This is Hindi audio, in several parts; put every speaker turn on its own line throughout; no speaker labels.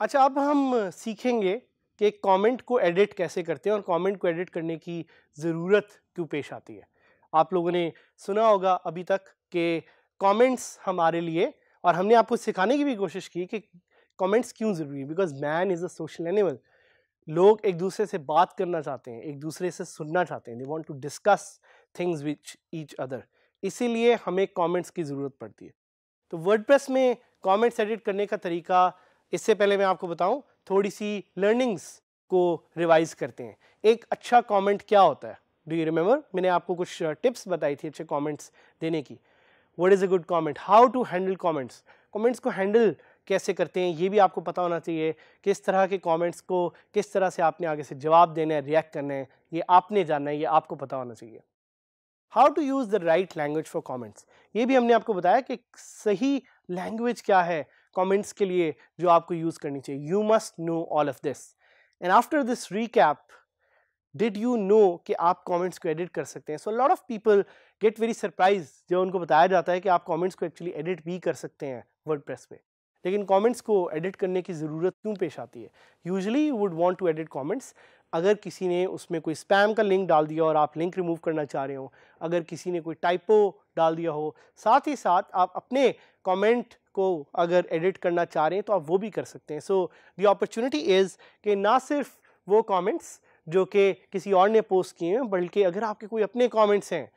अच्छा अब हम सीखेंगे कि कमेंट को एडिट कैसे करते हैं और कमेंट को एडिट करने की ज़रूरत क्यों पेश आती है आप लोगों ने सुना होगा अभी तक के कमेंट्स हमारे लिए और हमने आपको सिखाने की भी कोशिश की कि कमेंट्स क्यों ज़रूरी है because man is a social animal लोग एक दूसरे से बात करना चाहते हैं एक दूसरे से सुनना चाहते हैं they want to discuss things which each other इसीलिए हमें कॉमेंट्स की ज़रूरत पड़ती है तो वर्ड में कॉमेंट्स एडिट करने का तरीका इससे पहले मैं आपको बताऊँ थोड़ी सी लर्निंग्स को रिवाइज करते हैं एक अच्छा कमेंट क्या होता है डू यू रिमेंबर मैंने आपको कुछ टिप्स बताई थी अच्छे कॉमेंट्स देने की what is a good comment how to handle comments comments को हैंडल कैसे करते हैं ये भी आपको पता होना चाहिए किस तरह के कॉमेंट्स को किस तरह से आपने आगे से जवाब देना है रिएक्ट करना है ये आपने जानना है ये आपको पता होना चाहिए how to use the right language for comments ये भी हमने आपको बताया कि सही लैंग्वेज क्या है कॉमेंट्स के लिए जो आपको यूज़ करनी चाहिए you must know all of this and after this recap did you know कि आप कॉमेंट्स को एडिट कर सकते हैं so lot of people get very surprise जब उनको बताया जाता है कि आप कॉमेंट्स को एक्चुअली एडिट भी कर सकते हैं वर्ड पे लेकिन कॉमेंट्स को एडिट करने की ज़रूरत क्यों पेश आती है usually would want to edit comments अगर किसी ने उसमें कोई स्पैम का लिंक डाल दिया और आप लिंक रिमूव करना चाह रहे हो अगर किसी ने कोई टाइपो डाल दिया हो साथ ही साथ आप अपने कमेंट को अगर एडिट करना चाह रहे हैं तो आप वो भी कर सकते हैं सो दी अपॉर्चुनिटी इज़ कि ना सिर्फ वो कमेंट्स जो कि किसी और ने पोस्ट किए हैं बल्कि अगर आपके कोई अपने कमेंट्स हैं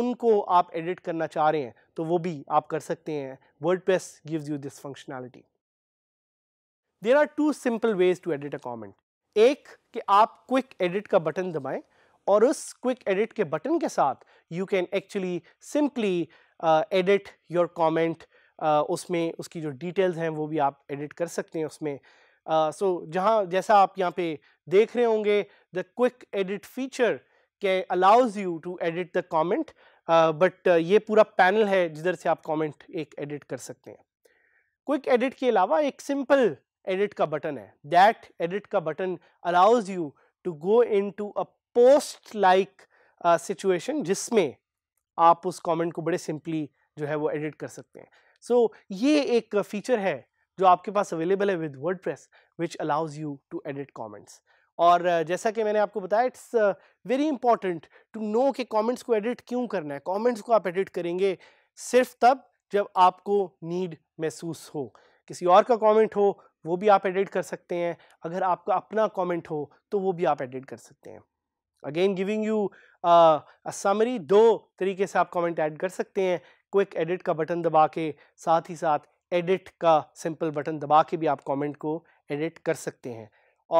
उनको आप एडिट करना चाह रहे हैं तो वो भी आप कर सकते हैं word gives you this functionality there are two simple ways to edit a comment एक कि आप क्विक एडिट का बटन दबाएं और उस क्विक एडिट के बटन के साथ you can actually simply edit your comment उसमें उसकी जो डिटेल्स हैं वो भी आप एडिट कर सकते हैं उसमें सो जहाँ जैसा आप यहाँ पे देख रहे होंगे द क्विक एडिट फीचर के allows you to edit the comment but ये पूरा पैनल है जिधर से आप कॉमेंट एक एडिट कर सकते हैं क्विक एडिट के अलावा एक सिंपल एडिट का बटन है दैट एडिट का button allows you to go in to a post like situation जिसमें आप उस कॉमेंट को बड़े सिंपली जो है वो एडिट कर सकते हैं सो so, ये एक फीचर है जो आपके पास अवेलेबल है with word press which allows you to edit comments और जैसा कि मैंने आपको बताया it's very important to know कि कॉमेंट्स को एडिट क्यों करना है कॉमेंट्स को आप एडिट करेंगे सिर्फ तब जब आपको नीड महसूस हो किसी और का कॉमेंट हो वो भी आप एडिट कर सकते हैं अगर आपका अपना कॉमेंट हो तो वो भी आप एडिट कर सकते हैं अगेन गिविंग यू समरी दो तरीके से आप कॉमेंट ऐड कर सकते हैं क्विक एडिट का बटन दबा के साथ ही साथ एडिट का सिंपल बटन दबा के भी आप कमेंट को एडिट कर सकते हैं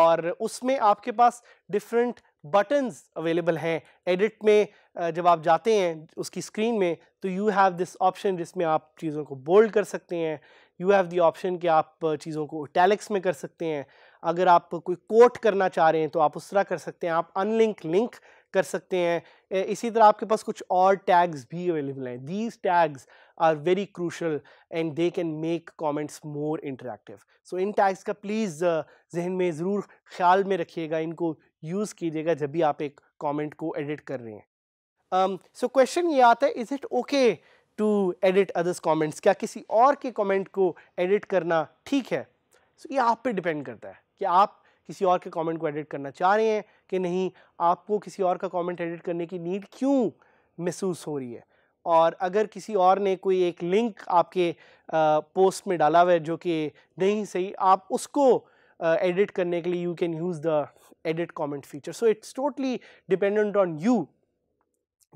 और उसमें आपके पास डिफरेंट बटन्स अवेलेबल हैं एडिट में जब आप जाते हैं उसकी स्क्रीन में तो यू हैव दिस ऑप्शन जिसमें आप चीज़ों को बोल्ड कर सकते हैं यू हैव दी ऑप्शन कि आप चीज़ों को टैलिक्स में कर सकते हैं अगर आप कोई कोट करना चाह रहे हैं तो आप उस तरह कर सकते हैं आप अनलिंक लिंक कर सकते हैं इसी तरह आपके पास कुछ और टैग्स भी अवेलेबल हैं these tags are very crucial and they can make comments more interactive so इन टैग्स का प्लीज़ जहन में ज़रूर ख्याल में रखिएगा इनको यूज़ कीजिएगा जब भी आप एक कमेंट को एडिट कर रहे हैं सो um, क्वेश्चन so ये आता है is it okay to edit others comments क्या किसी और के कॉमेंट को एडिट करना ठीक है सो so, ये आप पे डिपेंड करता है कि आप किसी और के कमेंट को एडिट करना चाह रहे हैं कि नहीं आपको किसी और का कमेंट एडिट करने की नीड क्यों महसूस हो रही है और अगर किसी और ने कोई एक लिंक आपके आ, पोस्ट में डाला हुआ है जो कि नहीं सही आप उसको एडिट करने के लिए you can use the edit comment feature so it's totally dependent on you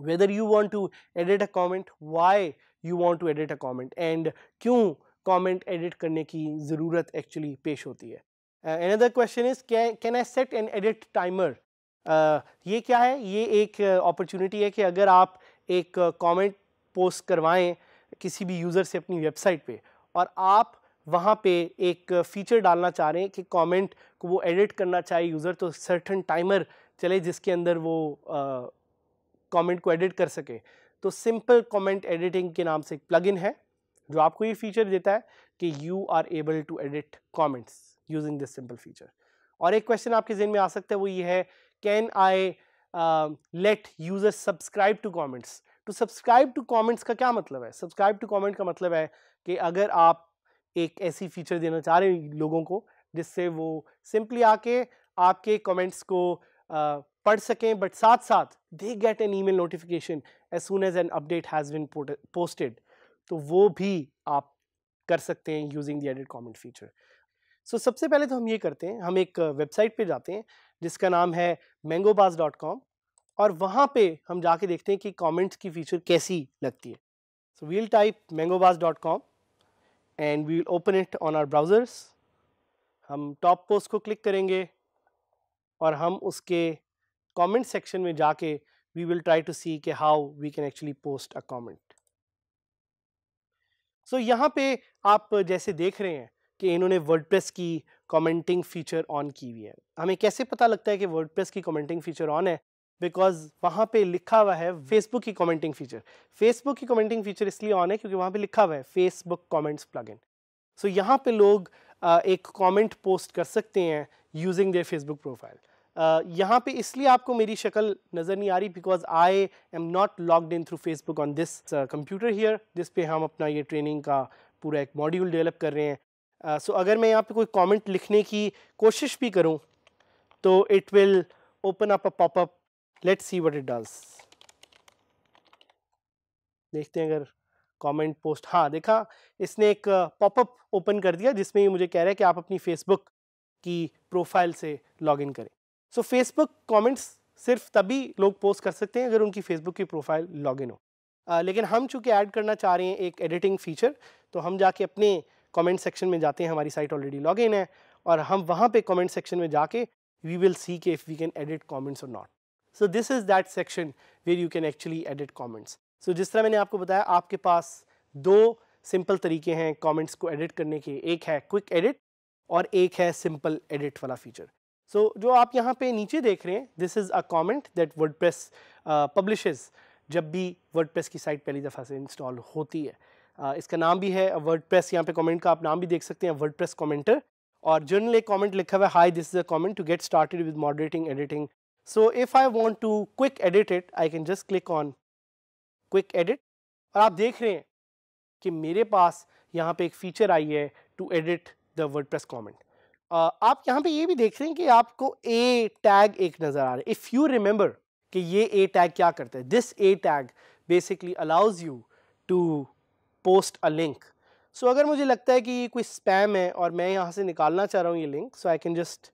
whether you want to edit a comment, why you want to edit a comment and क्यों comment एडिट करने की ज़रूरत एक्चुअली पेश होती है Uh, another question is can, can I set an edit timer? Uh, ये क्या है ये एक अपॉर्चुनिटी uh, है कि अगर आप एक कमेंट पोस्ट करवाएं किसी भी यूज़र से अपनी वेबसाइट पे और आप वहाँ पे एक फ़ीचर डालना चाह रहे हैं कि कमेंट को वो एडिट करना चाहे यूज़र तो सर्टन टाइमर चले जिसके अंदर वो कमेंट को एडिट कर सके तो सिंपल कमेंट एडिटिंग के नाम से एक प्लगइन है जो आपको ये फीचर देता है कि you are able to edit comments using this simple feature और एक क्वेश्चन आपके जेन में आ सकता है वो ये है can I let user subscribe to comments to subscribe to comments का क्या मतलब है सब्सक्राइब टू कॉमेंट का मतलब है कि अगर आप एक ऐसी फीचर देना चाह रहे हैं लोगों को जिससे वो सिंपली आके आपके कमेंट्स को uh, पढ़ सकें बट साथ साथ they get an email notification as soon as an update has been posted तो वो भी आप कर सकते हैं using the edit comment feature so सबसे पहले तो हम ये करते हैं हम एक वेबसाइट पे जाते हैं जिसका नाम है मैंगोबाज डॉट कॉम और वहाँ पे हम जाके देखते हैं कि कॉमेंट्स की फ़ीचर कैसी लगती है so we'll type Mangobaaz dot com and we will open it on our browsers हम टॉप पोस्ट को क्लिक करेंगे और हम उसके कमेंट सेक्शन में जाके we will try to see के how we can actually post a comment so so, यहाँ पे आप जैसे देख रहे हैं कि इन्होंने वर्ड की कमेंटिंग फीचर ऑन की हुई है हमें कैसे पता लगता है कि वर्ड की कमेंटिंग फीचर ऑन है बिकॉज वहाँ पे लिखा हुआ है फेसबुक की कमेंटिंग फीचर फेसबुक की कमेंटिंग फीचर इसलिए ऑन है क्योंकि वहाँ पे लिखा हुआ है Facebook comments plug in so यहाँ पे लोग एक कॉमेंट पोस्ट कर सकते हैं यूजिंग देयर फेसबुक प्रोफाइल यहाँ पे इसलिए आपको मेरी शक्ल नज़र नहीं आ रही because I am not logged in through Facebook on this computer here जिस पे हम अपना ये ट्रेनिंग का पूरा एक मॉड्यूल डेवलप कर रहे हैं सो uh, so अगर मैं यहाँ पे कोई कमेंट लिखने की कोशिश भी करूँ तो it will open up a popup let see what it does देखते हैं अगर कमेंट पोस्ट हाँ देखा इसने एक पॉपअप ओपन कर दिया जिसमें ये मुझे कह रहा है कि आप अपनी फेसबुक की प्रोफाइल से लॉगिन करें सो फेसबुक कमेंट्स सिर्फ तभी लोग पोस्ट कर सकते हैं अगर उनकी फेसबुक की प्रोफाइल लॉगिन हो आ, लेकिन हम चूंकि ऐड करना चाह रहे हैं एक एडिटिंग फीचर तो हम जाके अपने कमेंट सेक्शन में जाते हैं हमारी साइट ऑलरेडी लॉग इन है और हम वहाँ पे कमेंट सेक्शन में जाके वी विल सी के if we can edit comments और not so this is that section where you can actually edit comments so जिस तरह मैंने आपको बताया आपके पास दो सिंपल तरीके हैं कमेंट्स को एडिट करने के एक है क्विक एडिट और एक है सिंपल एडिट वाला फीचर सो so, जो आप यहाँ पे नीचे देख रहे हैं this is a comment that word press publishes जब भी वर्ड प्रेस की साइट पहली दफ़ा से इंस्टॉल होती है uh, इसका नाम भी है वर्ड प्रेस यहाँ पे कॉमेंट का आप नाम भी देख सकते हैं वर्ड प्रेस कॉमेंटर और जर्नल एक कॉमेंट लिखा हुआ है hi this is a comment to get started with moderating editing so if I want to quick edit it I can just click on quick edit और आप देख रहे हैं कि मेरे पास यहाँ पे एक फीचर आई है to edit the word press comment आप यहाँ पे ये भी देख रहे हैं कि आपको ए टैग एक नज़र आ रहा है इफ़ यू रिमेंबर कि ये ए टैग क्या करता है this a tag basically allows you to post a link so अगर मुझे लगता है कि ये कोई स्पैम है और मैं यहाँ से निकालना चाह रहा हूँ ये link so I can just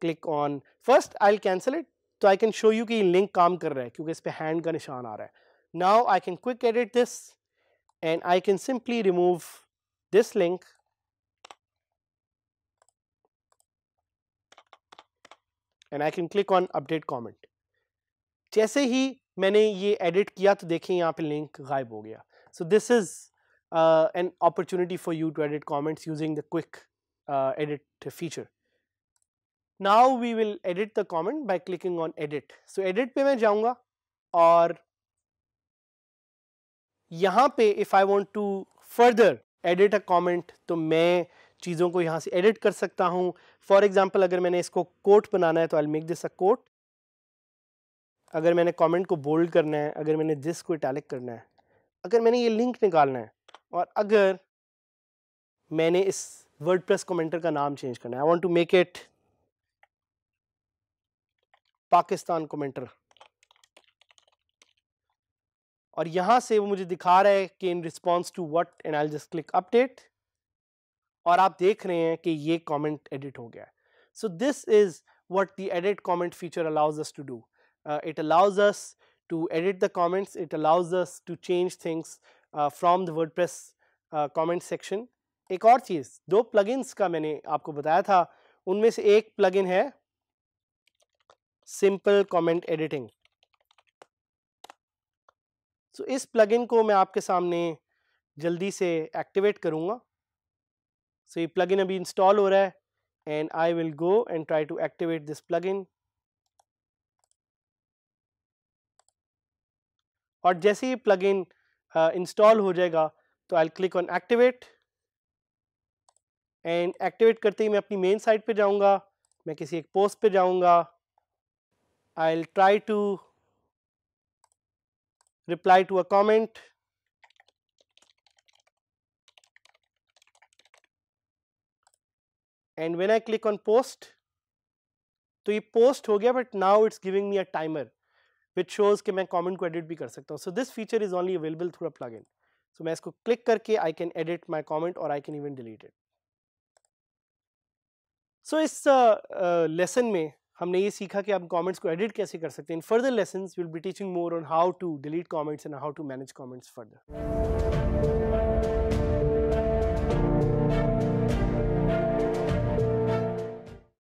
click on first I cancel it तो आई कैन शो यू कि ये लिंक काम कर रहा है क्योंकि इस पर हैंड का निशान आ रहा है now I can quick edit this and I can simply remove this link and I can click on update comment जैसे ही मैंने ये एडिट किया तो देखें यहाँ पे लिंक गायब हो गया so this is an opportunity for you to edit comments using the quick edit feature now we will edit the comment by clicking on edit so edit पे मैं जाऊंगा और यहाँ पे if I want to further edit a comment तो मैं चीज़ों को यहाँ से एडिट कर सकता हूँ फॉर एग्ज़ाम्पल अगर मैंने इसको कोट बनाना है तो I make this a quote अगर मैंने कमेंट को बोल्ड करना है अगर मैंने दिस को इटैलिक करना है अगर मैंने ये लिंक निकालना है और अगर मैंने इस वर्ड प्लस कमेंटर का नाम चेंज करना है I want to make it Pakistan commenter और यहाँ से वो मुझे दिखा रहा है कि in response to what and I just click update और आप देख रहे हैं कि ये कॉमेंट एडिट हो गया so this is what the edit comment feature allows us to do it allows us to edit the comments it allows us to change things from the word press comment section एक और चीज दो प्लगइन्स का मैंने आपको बताया था उनमें से एक प्लग है सिंपल कॉमेंट एडिटिंग सो इस प्लगइन को मैं आपके सामने जल्दी से एक्टिवेट करूंगा सो ये प्लगइन अभी इंस्टॉल हो रहा है and I will go and try to activate this plugin और जैसे ही प्लगइन इंस्टॉल हो जाएगा तो I click on activate and activate करते ही मैं अपनी मेन साइट पे जाऊंगा मैं किसी एक पोस्ट पे जाऊंगा I try to reply to a comment and when I click on post तो ये पोस्ट हो गया but now it's giving me a timer which shows कि मैं कॉमेंट को एडिट भी कर सकता हूँ so this feature is only available through a plug in so मैं इसको क्लिक करके I can edit my comment और I can even delete it so इस लेसन में हमने ये सीखा कि आप कॉमेंट्स को एडिट कैसे कर सकते हैं in further lesson will be teaching more on how to delete comments and how to manage comments further